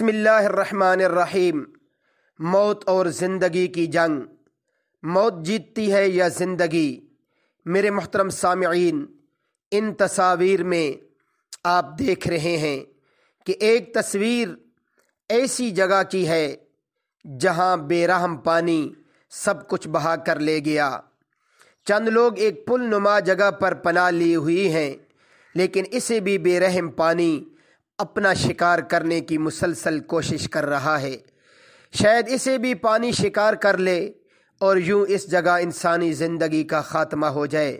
बसमिल्लाम मौत और ज़िंदगी की जंग मौत जीतती है या ज़िंदगी मेरे मोहतरम सामीन इन तस्वीर में आप देख रहे हैं कि एक तस्वीर ऐसी जगह की है जहां बेरहम पानी सब कुछ बहा कर ले गया चंद लोग एक पुल नुमा जगह पर पना ली हुई हैं लेकिन इसे भी बेरहम पानी अपना शिकार करने की मुसलसल कोशिश कर रहा है शायद इसे भी पानी शिकार कर ले और यूं इस जगह इंसानी ज़िंदगी का ख़ात्मा हो जाए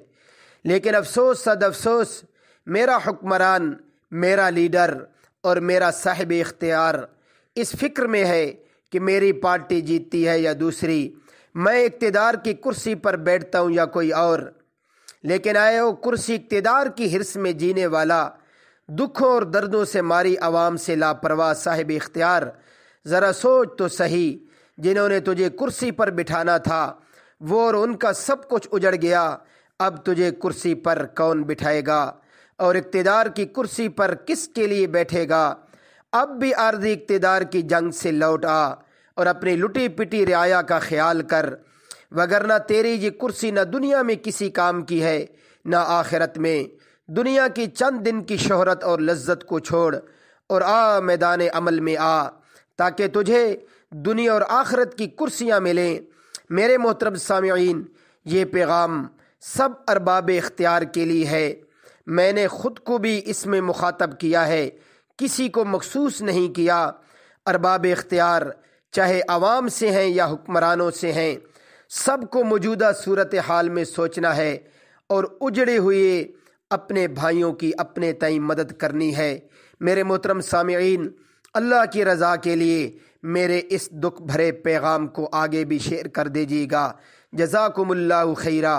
लेकिन अफसोस सद अफसोस मेरा हुक्मरान मेरा लीडर और मेरा साहिब इख्तियार इस फिक्र में है कि मेरी पार्टी जीतती है या दूसरी मैं इकतदार की कुर्सी पर बैठता हूँ या कोई और लेकिन आए वो कुर्सी इकतदार की हिरस में जीने वाला दुखों और दर्दों से मारी आवाम से लापरवाह साहिब इख्तियार ज़रा सोच तो सही जिन्होंने तुझे कुर्सी पर बिठाना था वो और उनका सब कुछ उजड़ गया अब तुझे कुर्सी पर कौन बिठाएगा और इकतदार की कुर्सी पर किसके लिए बैठेगा अब भी आर्जी इकतदार की जंग से लौट आ और अपनी लुटी पिटी रियाया का ख्याल कर वगरना तेरी ये कुर्सी न दुनिया में किसी काम की है न आखिरत में दुनिया की चंद दिन की शहरत और लज्जत को छोड़ और आ मैदान अमल में आ ताकि तुझे दुनिया और आखरत की कुर्सियाँ मिलें मेरे मोहतरब सामीन ये पैगाम सब अरबाब इख्तियार के लिए है मैंने ख़ुद को भी इसमें मुखातब किया है किसी को मखसूस नहीं किया अरबाब इख्तियार चाहे आवाम से हैं या हुक्मरानों से हैं सबको मौजूदा सूरत हाल में सोचना है और उजड़े हुए अपने भाइयों की अपने तय मदद करनी है मेरे मोहतरम सामीन अल्लाह की रज़ा के लिए मेरे इस दुख भरे पैगाम को आगे भी शेयर कर दीजिएगा जजाकुमल्ला खैरा